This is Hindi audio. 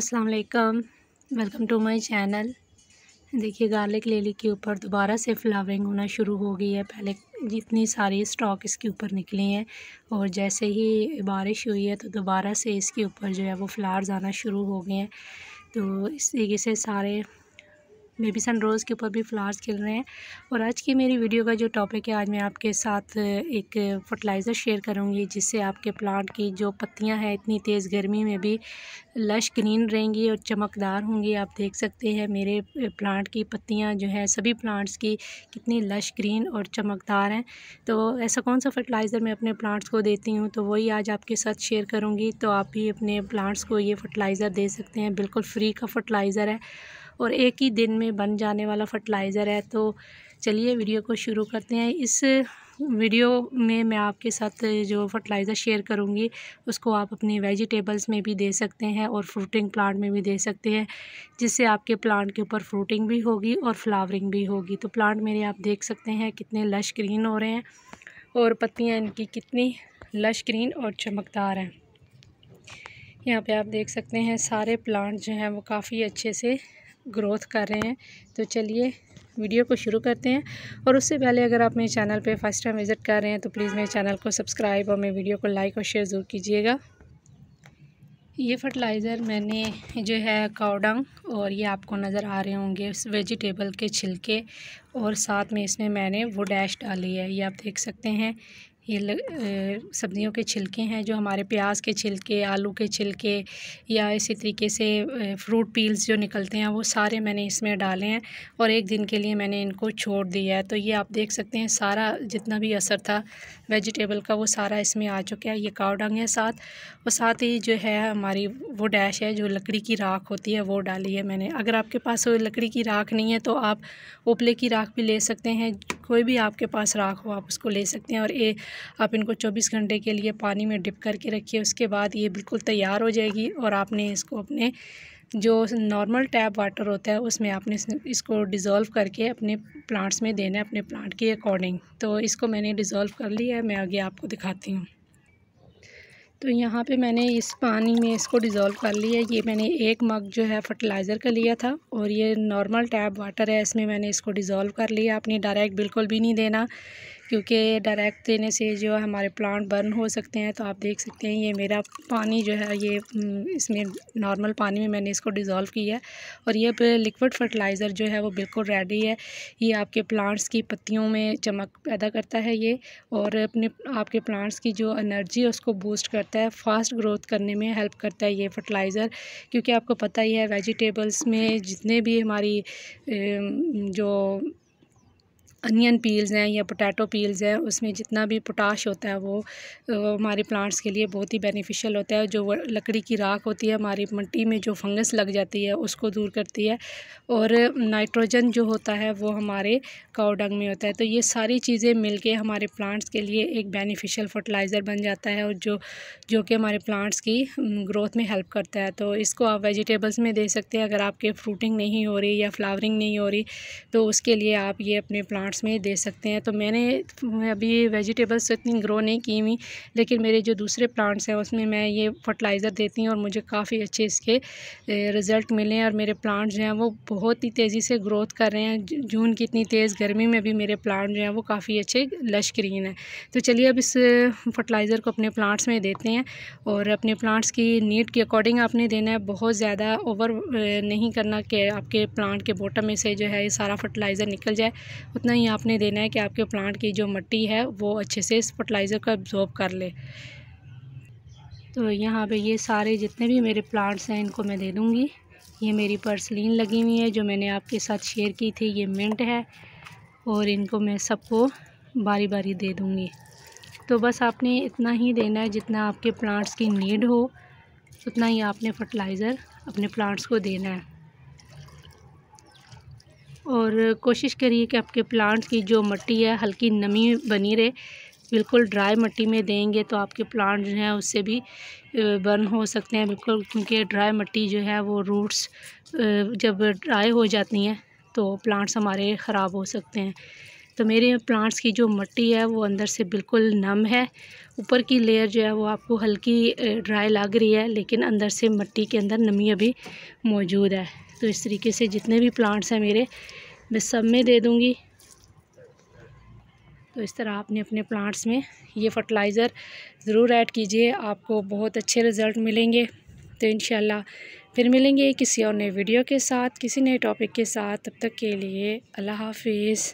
अस्सलाम वालेकुम वेलकम टू माय चैनल देखिए गार्लिक लेली के ऊपर दोबारा से फ्लावरिंग होना शुरू हो गई है पहले जितनी सारी स्टॉक इसके ऊपर निकली हैं और जैसे ही बारिश हुई है तो दोबारा से इसके ऊपर जो है वो फ्लावर्स आना शुरू हो गए हैं तो इस तरीके से सारे बेबी सन रोज़ के ऊपर भी फ्लावर्स खिल रहे हैं और आज की मेरी वीडियो का जो टॉपिक है आज मैं आपके साथ एक फर्टिलाइज़र शेयर करूँगी जिससे आपके प्लांट की जो पत्तियाँ हैं इतनी तेज़ गर्मी में भी लश ग्रीन रहेंगी और चमकदार होंगी आप देख सकते हैं मेरे प्लांट की पत्तियाँ जो है सभी प्लांट्स की कितनी लश ग्रीन और चमकदार हैं तो ऐसा कौन सा फर्टिलाइज़र मैं अपने प्लांट्स को देती हूँ तो वही आज आपके साथ शेयर करूँगी तो आप भी अपने प्लांट्स को ये फर्टिलाइज़र दे सकते हैं बिल्कुल फ्री का फर्टिलाइज़र है और एक ही दिन में बन जाने वाला फर्टिलाइज़र है तो चलिए वीडियो को शुरू करते हैं इस वीडियो में मैं आपके साथ जो फर्टिलाइज़र शेयर करूँगी उसको आप अपनी वेजिटेबल्स में भी दे सकते हैं और फ्रूटिंग प्लांट में भी दे सकते हैं जिससे आपके प्लांट के ऊपर फ्रूटिंग भी होगी और फ्लावरिंग भी होगी तो प्लांट मेरे आप देख सकते हैं कितने लश ग्रीन हो रहे हैं और पत्तियाँ इनकी कितनी लश ग्रीन और चमकदार हैं यहाँ पर आप देख सकते हैं सारे प्लांट जो हैं वो काफ़ी अच्छे से ग्रोथ कर रहे हैं तो चलिए वीडियो को शुरू करते हैं और उससे पहले अगर आप मेरे चैनल पे फर्स्ट टाइम विज़िट कर रहे हैं तो प्लीज़ मेरे चैनल को सब्सक्राइब और मेरे वीडियो को लाइक और शेयर ज़रूर कीजिएगा ये फर्टिलाइज़र मैंने जो है काउडंग और ये आपको नज़र आ रहे होंगे वेजिटेबल के छिलके और साथ में इसमें मैंने वो डैश डाली है ये आप देख सकते हैं ये सब्जियों के छिलके हैं जो हमारे प्याज के छिलके आलू के छिलके या इसी तरीके से फ्रूट पील्स जो निकलते हैं वो सारे मैंने इसमें डाले हैं और एक दिन के लिए मैंने इनको छोड़ दिया है तो ये आप देख सकते हैं सारा जितना भी असर था वेजिटेबल का वो सारा इसमें आ चुका है ये डांग है साथ और साथ ही जो है हमारी वो डैश है जो लकड़ी की राख होती है वो डाली है मैंने अगर आपके पास लकड़ी की राख नहीं है तो आप उपले की राख भी ले सकते हैं कोई भी आपके पास राख हो आप उसको ले सकते हैं और ये आप इनको चौबीस घंटे के लिए पानी में डिप करके रखिए उसके बाद ये बिल्कुल तैयार हो जाएगी और आपने इसको अपने जो नॉर्मल टैप वाटर होता है उसमें आपने इसको डिज़ोल्व करके अपने प्लांट्स में देना है अपने प्लांट के अकॉर्डिंग तो इसको मैंने डिज़ोल्व कर लिया है मैं आगे आपको दिखाती हूँ तो यहाँ पे मैंने इस पानी में इसको डिज़ोल्व कर लिया ये मैंने एक मग जो है फर्टिलाइज़र का लिया था और ये नॉर्मल टैप वाटर है इसमें मैंने इसको डिज़ोल्व कर लिया आपने डायरेक्ट बिल्कुल भी नहीं देना क्योंकि डायरेक्ट देने से जो है हमारे प्लांट बर्न हो सकते हैं तो आप देख सकते हैं ये मेरा पानी जो है ये हम्म, इसमें नॉर्मल पानी में मैंने इसको डिज़ोल्व किया है और ये अब लिक्विड फर्टिलाइज़र जो है वो बिल्कुल रेडी है ये आपके प्लांट्स की पत्तियों में चमक पैदा करता है ये और अपने आपके प्लांट्स की जो एनर्जी है उसको बूस्ट करता है फास्ट ग्रोथ करने में हेल्प करता है ये फर्टिलाइज़र क्योंकि आपको पता ही है वेजिटेबल्स में जितने भी हमारी जो अनियन पील्स हैं या पोटैटो पील्स हैं उसमें जितना भी पोटाश होता है वो हमारे प्लांट्स के लिए बहुत ही बेनिफिशियल होता है जो लकड़ी की राख होती है हमारी मिट्टी में जो फंगस लग जाती है उसको दूर करती है और नाइट्रोजन जो होता है वो हमारे काउडंग में होता है तो ये सारी चीज़ें मिल हमारे प्लांट्स के लिए एक बेनिफिशियल फर्टिलाइज़र बन जाता है और जो जो कि हमारे प्लांट्स की ग्रोथ में हेल्प करता है तो इसको आप वेजिटेबल्स में दे सकते हैं अगर आपके फ्रूटिंग नहीं हो रही या फ्लावरिंग नहीं हो रही तो उसके लिए आप ये अपने प्लांट प्लांट्स में दे सकते हैं तो मैंने अभी वेजिटेबल्स तो इतनी ग्रो नहीं की हुई लेकिन मेरे जो दूसरे प्लांट्स हैं उसमें मैं ये फर्टिलाइज़र देती हूँ और मुझे काफ़ी अच्छे इसके रिज़ल्ट मिले हैं और मेरे प्लांट्स जो हैं वो बहुत ही तेज़ी से ग्रोथ कर रहे हैं जून की इतनी तेज़ गर्मी में भी मेरे प्लांट जो हैं वो काफ़ी अच्छे लश ग्रीन हैं तो चलिए अब इस फर्टिलाइज़र को अपने प्लांट्स में देते हैं और अपने प्लांट्स की नीड के अकॉर्डिंग आपने देना है बहुत ज़्यादा ओवर नहीं करना कि आपके प्लांट के बॉटम में से जो है ये सारा फर्टिलाइज़र निकल जाए उतना ही आपने देना है कि आपके प्लांट की जो मिट्टी है वो अच्छे से इस फर्टिलाइज़र को एब्जॉर्ब कर ले तो यहाँ पे ये सारे जितने भी मेरे प्लांट्स हैं इनको मैं दे दूँगी ये मेरी पर्सलिन लगी हुई है जो मैंने आपके साथ शेयर की थी ये मिंट है और इनको मैं सबको बारी बारी दे दूँगी तो बस आपने इतना ही देना है जितना आपके प्लांट्स की नीड हो उतना ही आपने फर्टिलाइज़र अपने प्लांट्स को देना है और कोशिश करिए कि आपके प्लांट्स की जो मिट्टी है हल्की नमी बनी रहे बिल्कुल ड्राई मिट्टी में देंगे तो आपके प्लांट जो हैं उससे भी बर्न हो सकते हैं बिल्कुल क्योंकि ड्राई मिट्टी जो है वो रूट्स जब ड्राई हो जाती हैं तो प्लांट्स हमारे ख़राब हो सकते हैं तो मेरे प्लांट्स की जो मिट्टी है वो अंदर से बिल्कुल नम है ऊपर की लेयर जो है वो आपको हल्की ड्राई लग रही है लेकिन अंदर से मिट्टी के अंदर नमी अभी मौजूद है तो इस तरीके से जितने भी प्लांट्स हैं मेरे मैं सब में दे दूँगी तो इस तरह आपने अपने प्लांट्स में ये फ़र्टिलाइज़र ज़रूर ऐड कीजिए आपको बहुत अच्छे रिज़ल्ट मिलेंगे तो इन फिर मिलेंगे किसी और नए वीडियो के साथ किसी नए टॉपिक के साथ तब तक के लिए अल्लाह हाफिज़